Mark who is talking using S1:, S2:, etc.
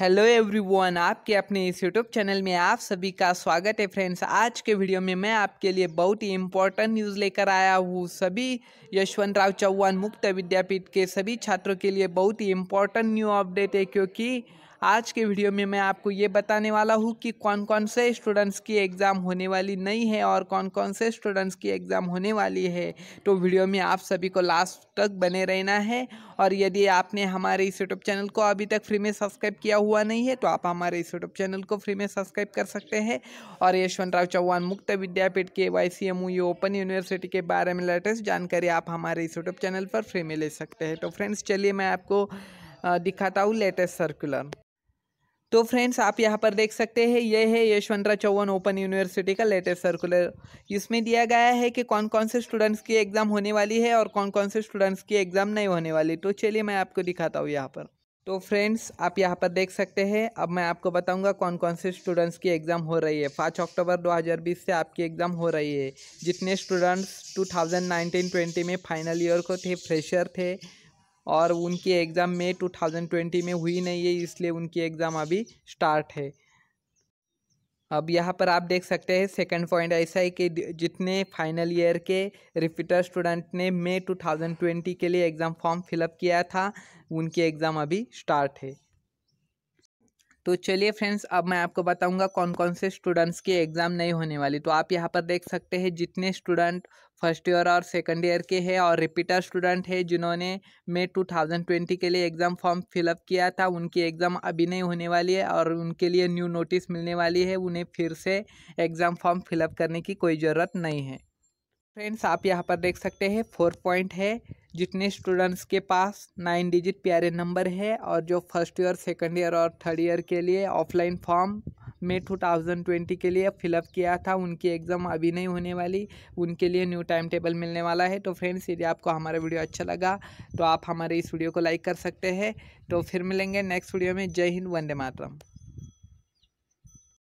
S1: hello everyone आपके अपने इस यूट्यूब चैनल में आप सभी का स्वागत है फ्रेंड्स आज के वीडियो में मैं आपके लिए बहुत ही इम्पोर्टेंट न्यूज़ लेकर आया हूँ सभी यशवंत राव चौहान मुक्त विद्यापीठ के सभी छात्रों के लिए बहुत ही इम्पोर्टेंट न्यू अपडेट है क्योंकि आज के वीडियो में मैं आपको ये बताने वाला हूँ कि कौन कौन से स्टूडेंट्स की एग्ज़ाम होने वाली नहीं है और कौन कौन से स्टूडेंट्स की एग्ज़ाम होने वाली है तो वीडियो में आप सभी को लास्ट तक बने रहना है और यदि आपने हमारे इस यूट्यूब चैनल को अभी तक फ्री में सब्सक्राइब किया हुआ नहीं है तो आप हमारे इस यूट्यूब चैनल को फ्री में सब्सक्राइब कर सकते हैं और यशवंतराव चौहान मुक्त विद्यापीठ के Y C M U open university के बारे में लेटेस्ट जानकारी आप हमारे इस यूट्यूब चैनल पर फ्री में ले सकते हैं तो फ्रेंड्स चलिए मैं आपको दिखाता हूँ लेटेस्ट सर्कुलर तो फ्रेंड्स आप यहाँ पर देख सकते हैं ये है यशवंतरा चौवन ओपन यूनिवर्सिटी का लेटेस्ट सर्कुलर इसमें दिया गया है कि कौन कौन से स्टूडेंट्स की एग्ज़ाम होने वाली है और कौन कौन से स्टूडेंट्स की एग्ज़ाम नहीं होने वाली तो चलिए मैं आपको दिखाता हूँ यहाँ पर तो फ्रेंड्स आप यहाँ पर देख सकते हैं अब मैं आपको बताऊँगा कौन कौन से स्टूडेंट्स की एग्ज़ाम हो रही है पाँच अक्टूबर दो से आपकी एग्ज़ाम हो रही है जितने स्टूडेंट्स टू थाउजेंड में फाइनल ईयर को थे फ्रेशर थे और उनकी एग्ज़ाम में 2020 में हुई नहीं है इसलिए उनकी एग्ज़ाम अभी स्टार्ट है अब यहाँ पर आप देख सकते हैं सेकंड पॉइंट ऐसा है कि जितने फाइनल ईयर के रिपीटर स्टूडेंट ने मई 2020 के लिए एग्ज़ाम फॉर्म फिलअप किया था उनकी एग्ज़ाम अभी स्टार्ट है तो चलिए फ्रेंड्स अब मैं आपको बताऊंगा कौन कौन से स्टूडेंट्स की एग्ज़ाम नहीं होने वाली तो आप यहाँ पर देख सकते हैं जितने स्टूडेंट फर्स्ट ईयर और सेकंड ईयर के हैं और रिपीटर स्टूडेंट हैं जिन्होंने मे 2020 के लिए एग्ज़ाम फॉर्म फिलअप किया था उनकी एग्ज़ाम अभी नहीं होने वाली है और उनके लिए न्यू नोटिस मिलने वाली है उन्हें फिर से एग्ज़ाम फॉर्म फिलअप करने की कोई ज़रूरत नहीं है फ्रेंड्स आप यहाँ पर देख सकते हैं फोर पॉइंट है जितने स्टूडेंट्स के पास नाइन डिजिट प्यारे नंबर है और जो फर्स्ट ईयर सेकेंड ईयर और थर्ड ईयर के लिए ऑफलाइन फॉर्म में 2020 के लिए फिलअप किया था उनकी एग्ज़ाम अभी नहीं होने वाली उनके लिए न्यू टाइम टेबल मिलने वाला है तो फ्रेंड्स यदि आपको हमारा वीडियो अच्छा लगा तो आप हमारे इस वीडियो को लाइक कर सकते हैं तो फिर मिलेंगे नेक्स्ट वीडियो में जय हिंद वंदे मातरम